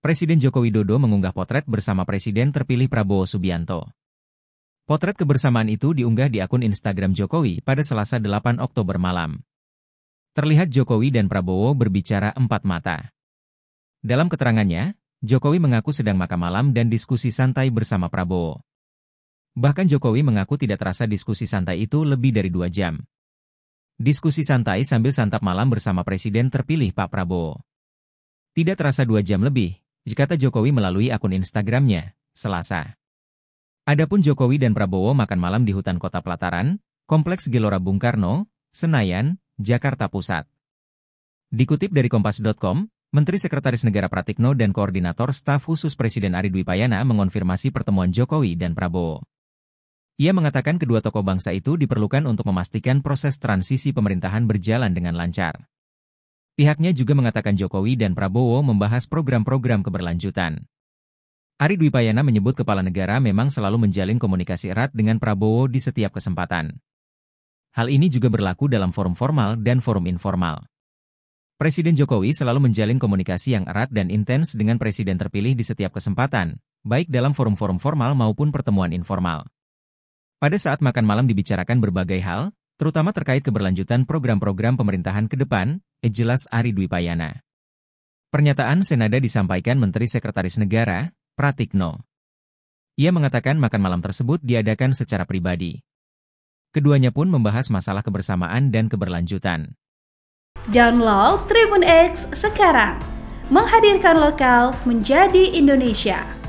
Presiden Joko Widodo mengunggah potret bersama Presiden terpilih Prabowo Subianto. Potret kebersamaan itu diunggah di akun Instagram Jokowi pada Selasa 8 Oktober malam. Terlihat Jokowi dan Prabowo berbicara empat mata. Dalam keterangannya, Jokowi mengaku sedang makan malam dan diskusi santai bersama Prabowo. Bahkan Jokowi mengaku tidak terasa diskusi santai itu lebih dari dua jam. Diskusi santai sambil santap malam bersama Presiden terpilih Pak Prabowo. Tidak terasa dua jam lebih, kata Jokowi melalui akun Instagramnya, Selasa. Adapun Jokowi dan Prabowo makan malam di hutan kota Pelataran, Kompleks Gelora Bung Karno, Senayan, Jakarta Pusat. Dikutip dari Kompas.com, Menteri Sekretaris Negara Pratikno dan Koordinator Staf Khusus Presiden Ari Dwi Payana mengonfirmasi pertemuan Jokowi dan Prabowo. Ia mengatakan kedua tokoh bangsa itu diperlukan untuk memastikan proses transisi pemerintahan berjalan dengan lancar. Pihaknya juga mengatakan Jokowi dan Prabowo membahas program-program keberlanjutan. Ari Dwi Payana menyebut kepala negara memang selalu menjalin komunikasi erat dengan Prabowo di setiap kesempatan. Hal ini juga berlaku dalam forum formal dan forum informal. Presiden Jokowi selalu menjalin komunikasi yang erat dan intens dengan presiden terpilih di setiap kesempatan, baik dalam forum-forum formal maupun pertemuan informal. Pada saat makan malam dibicarakan berbagai hal, terutama terkait keberlanjutan program-program pemerintahan ke depan, jelas Ari Dwi Payana. Pernyataan senada disampaikan Menteri Sekretaris Negara, Pratikno. Ia mengatakan makan malam tersebut diadakan secara pribadi. Keduanya pun membahas masalah kebersamaan dan keberlanjutan. Download Tribun X sekarang. Menghadirkan lokal menjadi Indonesia.